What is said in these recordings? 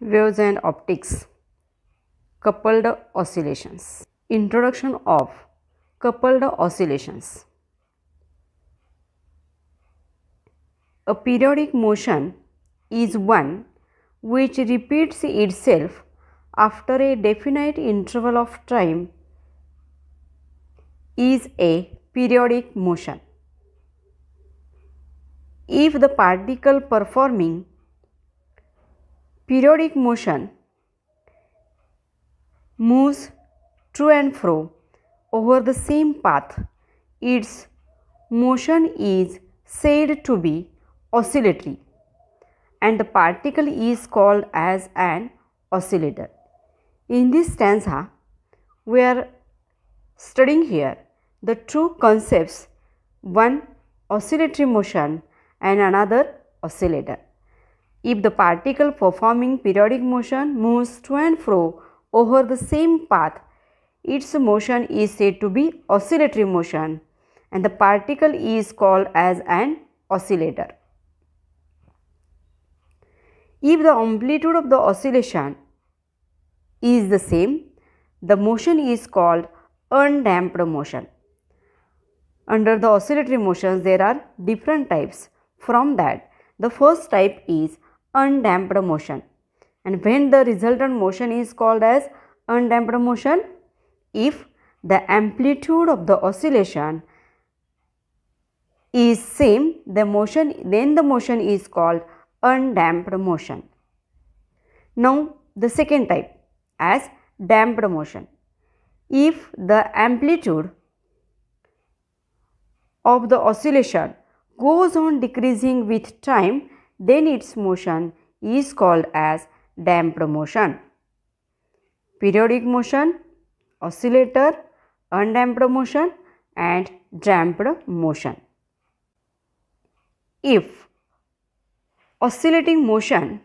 waves and optics coupled oscillations introduction of coupled oscillations a periodic motion is one which repeats itself after a definite interval of time is a periodic motion if the particle performing periodic motion moves to and fro over the same path. Its motion is said to be oscillatory and the particle is called as an oscillator. In this stanza, we are studying here the two concepts one oscillatory motion and another oscillator. If the particle performing periodic motion moves to and fro over the same path, its motion is said to be oscillatory motion and the particle is called as an oscillator. If the amplitude of the oscillation is the same, the motion is called undamped motion. Under the oscillatory motions, there are different types. From that, the first type is undamped motion and when the resultant motion is called as undamped motion if the amplitude of the oscillation is same the motion then the motion is called undamped motion now the second type as damped motion if the amplitude of the oscillation goes on decreasing with time then its motion is called as damped motion. Periodic motion, oscillator, undamped motion and damped motion. If oscillating motion,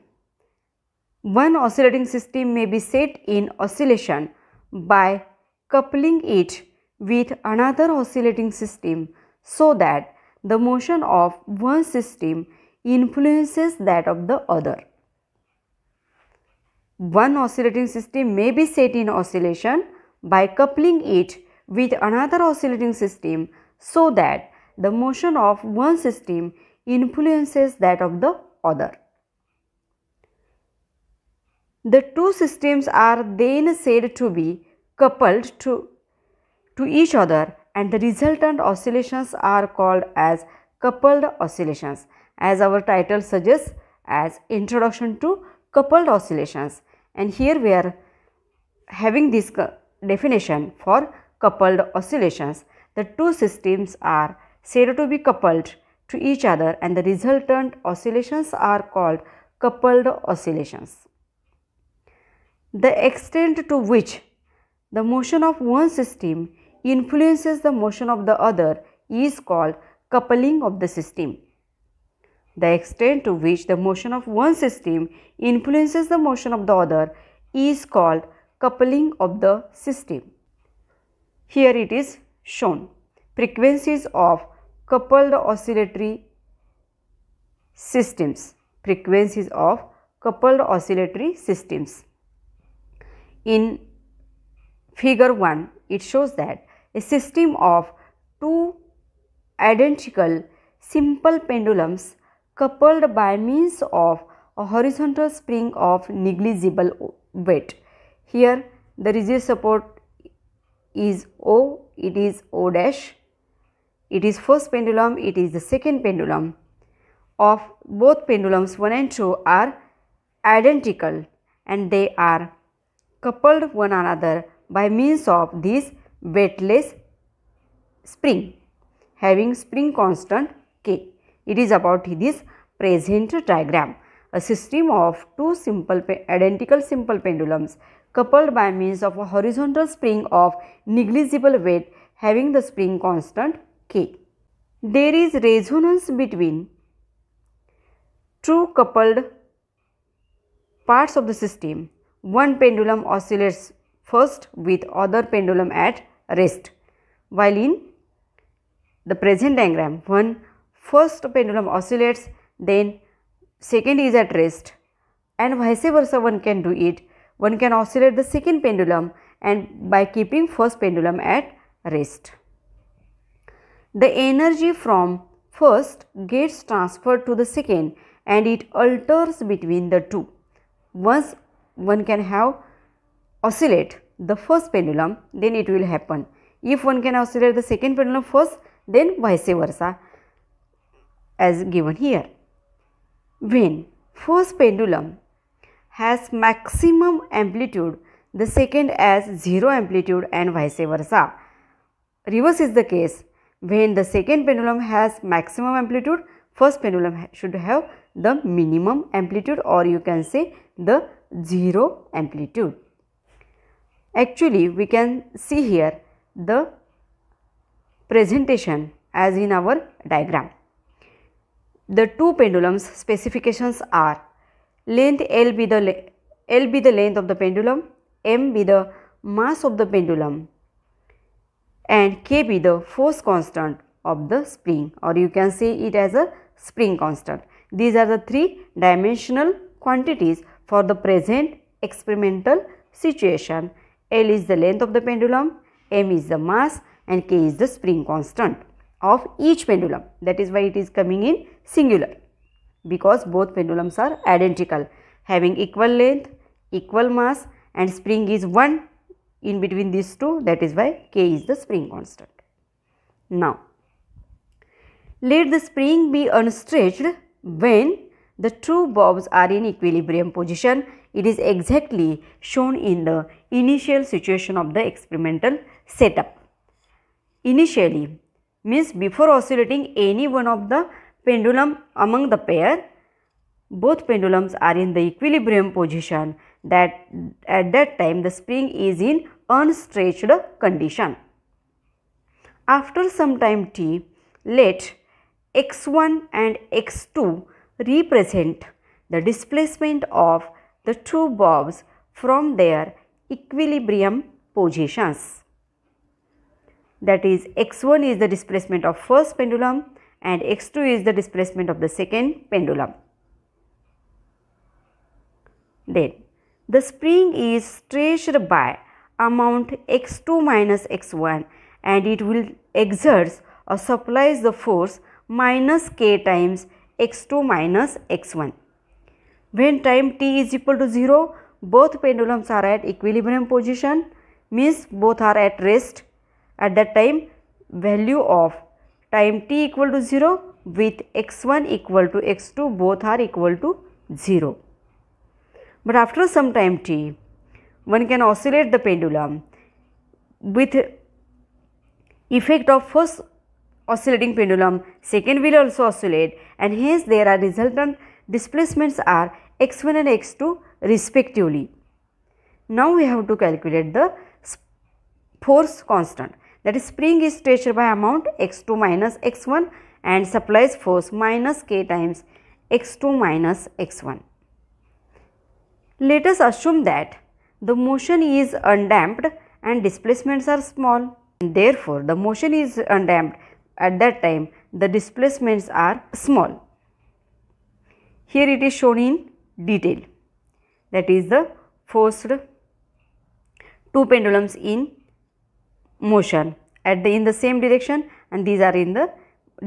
one oscillating system may be set in oscillation by coupling it with another oscillating system so that the motion of one system influences that of the other. One oscillating system may be set in oscillation by coupling it with another oscillating system so that the motion of one system influences that of the other. The two systems are then said to be coupled to, to each other and the resultant oscillations are called as coupled oscillations as our title suggests as introduction to coupled oscillations and here we are having this definition for coupled oscillations. The two systems are said to be coupled to each other and the resultant oscillations are called coupled oscillations. The extent to which the motion of one system influences the motion of the other is called coupling of the system the extent to which the motion of one system influences the motion of the other is called coupling of the system. Here it is shown. Frequencies of coupled oscillatory systems. Frequencies of coupled oscillatory systems. In figure 1, it shows that a system of two identical simple pendulums coupled by means of a horizontal spring of negligible weight. Here the rigid support is O, it is O dash, it is first pendulum, it is the second pendulum. Of both pendulums 1 and 2 are identical and they are coupled one another by means of this weightless spring having spring constant K. It is about this present diagram. A system of two simple identical simple pendulums coupled by means of a horizontal spring of negligible weight having the spring constant k. There is resonance between two coupled parts of the system. One pendulum oscillates first with other pendulum at rest while in the present diagram one First pendulum oscillates, then second is at rest and vice versa one can do it. One can oscillate the second pendulum and by keeping first pendulum at rest. The energy from first gets transferred to the second and it alters between the two. Once one can have oscillate the first pendulum then it will happen. If one can oscillate the second pendulum first then vice versa as given here. When first pendulum has maximum amplitude, the second has zero amplitude and vice versa. Reverse is the case. When the second pendulum has maximum amplitude, first pendulum should have the minimum amplitude or you can say the zero amplitude. Actually, we can see here the presentation as in our diagram. The two pendulums specifications are length L be the L be the length of the pendulum, M be the mass of the pendulum and K be the force constant of the spring or you can say it as a spring constant. These are the three dimensional quantities for the present experimental situation. L is the length of the pendulum, M is the mass and K is the spring constant of each pendulum. That is why it is coming in singular because both pendulums are identical having equal length, equal mass and spring is 1 in between these two that is why K is the spring constant. Now, let the spring be unstretched when the two bobs are in equilibrium position. It is exactly shown in the initial situation of the experimental setup. Initially, means before oscillating any one of the pendulum among the pair both pendulums are in the equilibrium position that at that time the spring is in unstretched condition. After some time t, let x1 and x2 represent the displacement of the two bobs from their equilibrium positions that is x1 is the displacement of first pendulum and x2 is the displacement of the second pendulum. Then the spring is stretched by amount x2 minus x1 and it will exerts or supplies the force minus k times x2 minus x1. When time t is equal to 0, both pendulums are at equilibrium position means both are at rest at the time value of time t equal to 0 with x1 equal to x2 both are equal to 0. But after some time t, one can oscillate the pendulum with effect of first oscillating pendulum, second will also oscillate and hence there are resultant displacements are x1 and x2 respectively. Now we have to calculate the force constant that is spring is stretched by amount x2 minus x1 and supplies force minus k times x2 minus x1. Let us assume that the motion is undamped and displacements are small. Therefore, the motion is undamped at that time the displacements are small. Here it is shown in detail that is the forced two pendulums in motion at the in the same direction and these are in the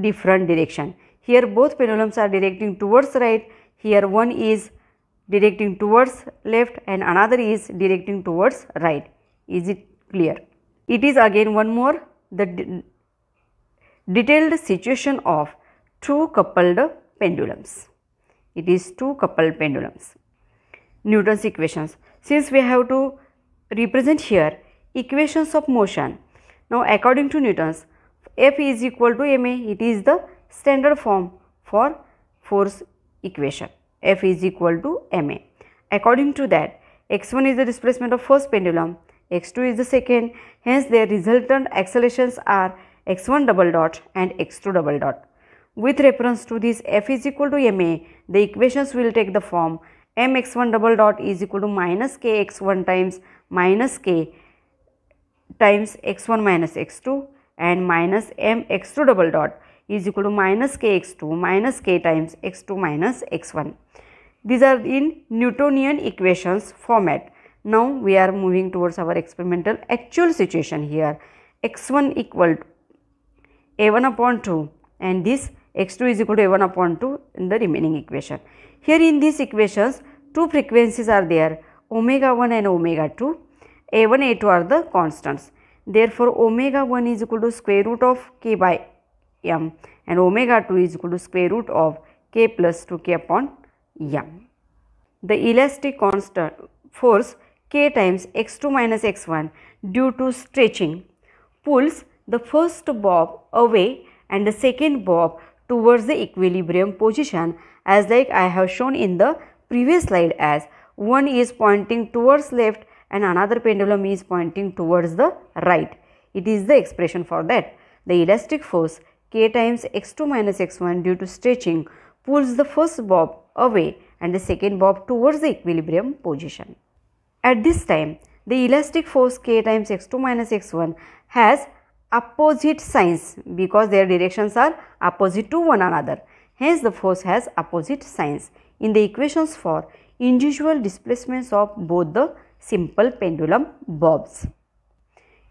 different direction. Here both pendulums are directing towards right, here one is directing towards left and another is directing towards right. Is it clear? It is again one more the detailed situation of two coupled pendulums. It is two coupled pendulums. Newton's equations. Since we have to represent here equations of motion now, according to Newton's, F is equal to ma, it is the standard form for force equation. F is equal to ma. According to that, x1 is the displacement of first pendulum, x2 is the second, hence their resultant accelerations are x1 double dot and x2 double dot. With reference to this F is equal to ma, the equations will take the form mx1 double dot is equal to minus kx1 times minus k times x1 minus x2 and minus m x2 double dot is equal to minus kx2 minus k times x2 minus x1. These are in Newtonian equations format. Now we are moving towards our experimental actual situation here. x1 equal to a1 upon 2 and this x2 is equal to a1 upon 2 in the remaining equation. Here in these equations two frequencies are there omega 1 and omega 2 a1 a2 are the constants therefore omega 1 is equal to square root of k by m and omega 2 is equal to square root of k plus 2k upon m. The elastic constant force k times x2 minus x1 due to stretching pulls the first bob away and the second bob towards the equilibrium position as like I have shown in the previous slide as one is pointing towards left and another pendulum is pointing towards the right. It is the expression for that. The elastic force k times x2 minus x1 due to stretching pulls the first bob away and the second bob towards the equilibrium position. At this time, the elastic force k times x2 minus x1 has opposite signs because their directions are opposite to one another. Hence, the force has opposite signs in the equations for individual displacements of both the simple pendulum bobs.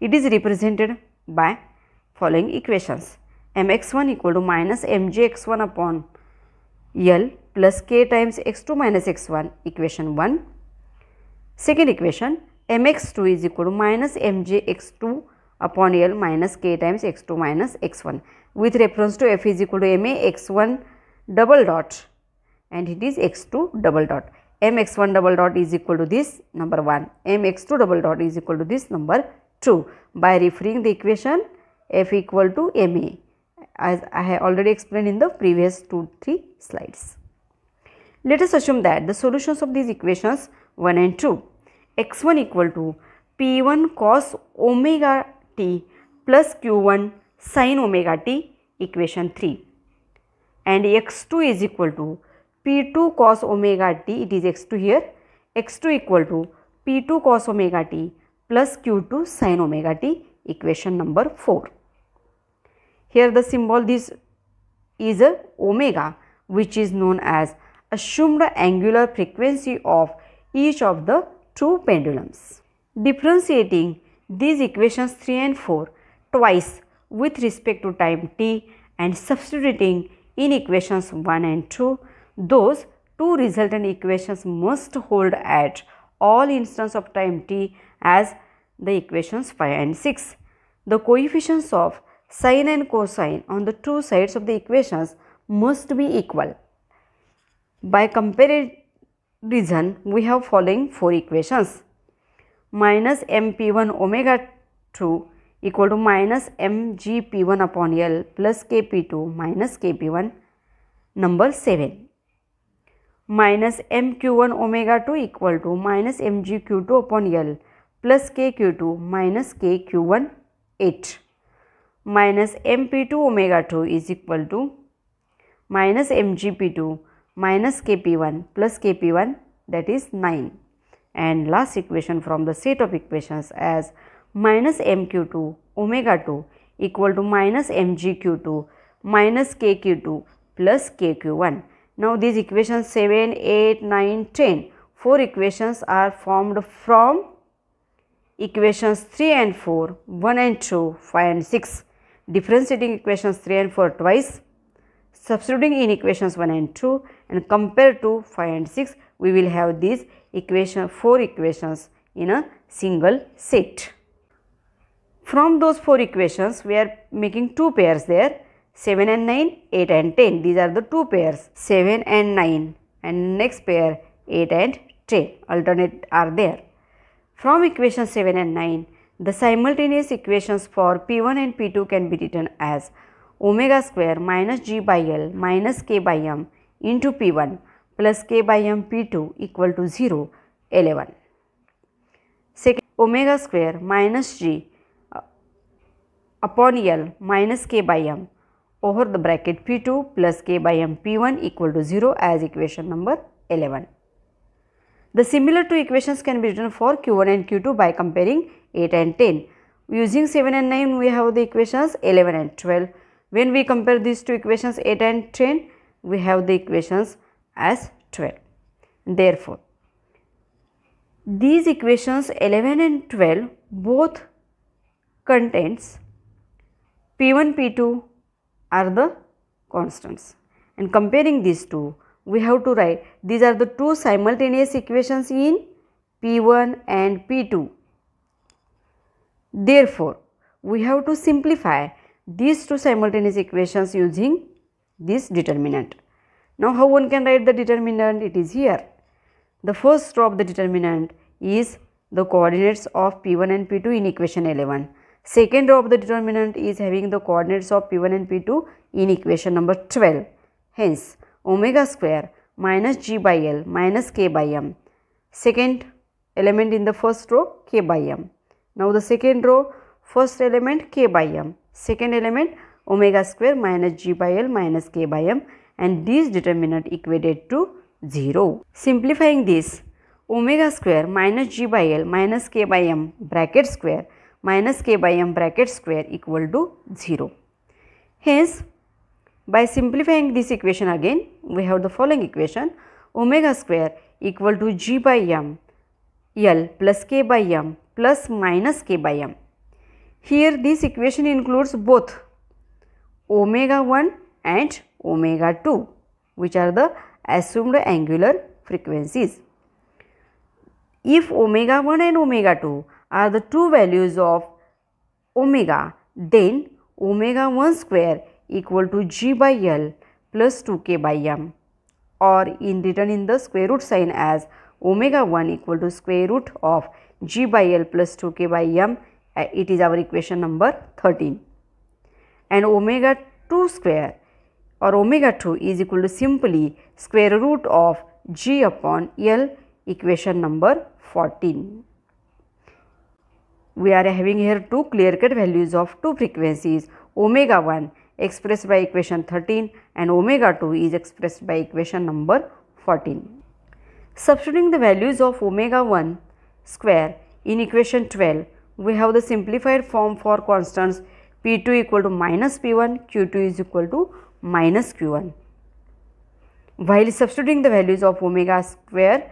It is represented by following equations mx1 equal to minus mgx1 upon L plus k times x2 minus x1 equation 1. Second equation mx2 is equal to minus mjx2 upon L minus k times x2 minus x1 with reference to f is equal to ma x1 double dot and it is x2 double dot mx1 double dot is equal to this number 1 mx2 double dot is equal to this number 2 by referring the equation f equal to ma as I have already explained in the previous 2 3 slides. Let us assume that the solutions of these equations 1 and 2 x1 equal to p1 cos omega t plus q1 sin omega t equation 3 and x2 is equal to P2 cos omega t it is x2 here x2 equal to P2 cos omega t plus Q2 sin omega t equation number 4. Here the symbol this is a omega which is known as assumed angular frequency of each of the two pendulums. Differentiating these equations 3 and 4 twice with respect to time t and substituting in equations 1 and 2 those two resultant equations must hold at all instance of time t as the equations 5 and 6. The coefficients of sine and cosine on the two sides of the equations must be equal. By comparison, we have following four equations. Minus mp1 omega 2 equal to minus mgp1 upon L plus kp2 minus kp1 number 7 minus mq1 omega 2 equal to minus mgq2 upon L plus kq2 minus kq1 8 minus mp2 omega 2 is equal to minus mgp2 minus kp1 plus kp1 that is 9 and last equation from the set of equations as minus mq2 omega 2 equal to minus mgq2 minus kq2 plus kq1 now these equations 7, 8, 9, 10, 4 equations are formed from equations 3 and 4, 1 and 2, 5 and 6. Differentiating equations 3 and 4 twice, substituting in equations 1 and 2 and compare to 5 and 6, we will have these equation 4 equations in a single set. From those 4 equations, we are making 2 pairs there 7 and 9, 8 and 10. These are the two pairs 7 and 9 and next pair 8 and 10 alternate are there. From equation 7 and 9, the simultaneous equations for P1 and P2 can be written as omega square minus G by L minus K by M into P1 plus K by M P2 equal to 0, 11. Second, omega square minus G uh, upon L minus K by M over the bracket P2 plus K by M P1 equal to 0 as equation number 11. The similar two equations can be written for Q1 and Q2 by comparing 8 and 10. Using 7 and 9 we have the equations 11 and 12. When we compare these two equations 8 and 10 we have the equations as 12. Therefore, these equations 11 and 12 both contains P1, P2 are the constants and comparing these two we have to write these are the two simultaneous equations in P1 and P2. Therefore, we have to simplify these two simultaneous equations using this determinant. Now, how one can write the determinant? It is here. The first row of the determinant is the coordinates of P1 and P2 in equation 11. Second row of the determinant is having the coordinates of P1 and P2 in equation number 12. Hence, omega square minus g by L minus k by m. Second element in the first row k by m. Now, the second row first element k by m. Second element omega square minus g by L minus k by m and this determinant equated to 0. Simplifying this omega square minus g by L minus k by m bracket square minus k by m bracket square equal to 0. Hence, by simplifying this equation again, we have the following equation omega square equal to g by m L plus k by m plus minus k by m. Here this equation includes both omega 1 and omega 2 which are the assumed angular frequencies. If omega 1 and omega 2 are the two values of omega, then omega 1 square equal to g by L plus 2k by m or in written in the square root sign as omega 1 equal to square root of g by L plus 2k by m uh, it is our equation number 13 and omega 2 square or omega 2 is equal to simply square root of g upon L equation number 14 we are having here two clear cut values of two frequencies omega 1 expressed by equation 13 and omega 2 is expressed by equation number 14. Substituting the values of omega 1 square in equation 12, we have the simplified form for constants P2 equal to minus P1, Q2 is equal to minus Q1. While substituting the values of omega square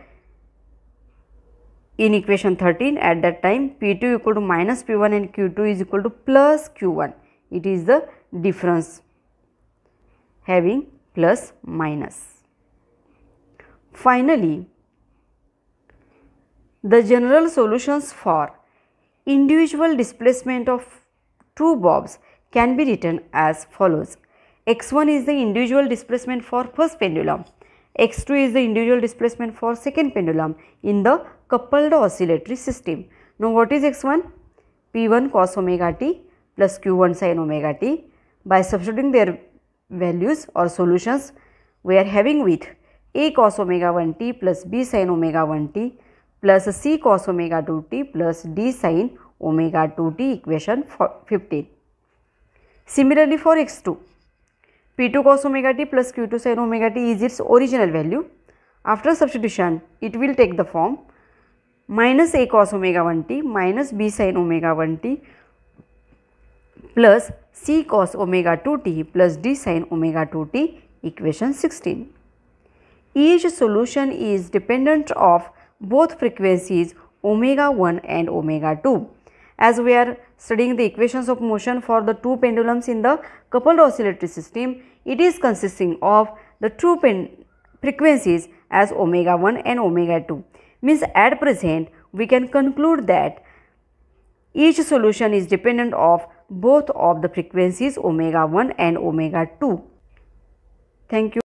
in equation 13 at that time P2 equal to minus P1 and Q2 is equal to plus Q1. It is the difference having plus minus. Finally, the general solutions for individual displacement of two bobs can be written as follows. x1 is the individual displacement for first pendulum, x2 is the individual displacement for second pendulum in the coupled oscillatory system. Now what is x1? P1 cos omega t plus Q1 sin omega t. By substituting their values or solutions, we are having with A cos omega 1 t plus B sin omega 1 t plus C cos omega 2 t plus D sin omega 2 t equation 15. Similarly for x2, P2 cos omega t plus Q2 sin omega t is its original value. After substitution, it will take the form minus a cos omega 1 t minus b sin omega 1 t plus c cos omega 2 t plus d sin omega 2 t equation 16. Each solution is dependent of both frequencies omega 1 and omega 2. As we are studying the equations of motion for the two pendulums in the coupled oscillatory system, it is consisting of the two frequencies as omega 1 and omega 2 means at present we can conclude that each solution is dependent of both of the frequencies omega 1 and omega 2 thank you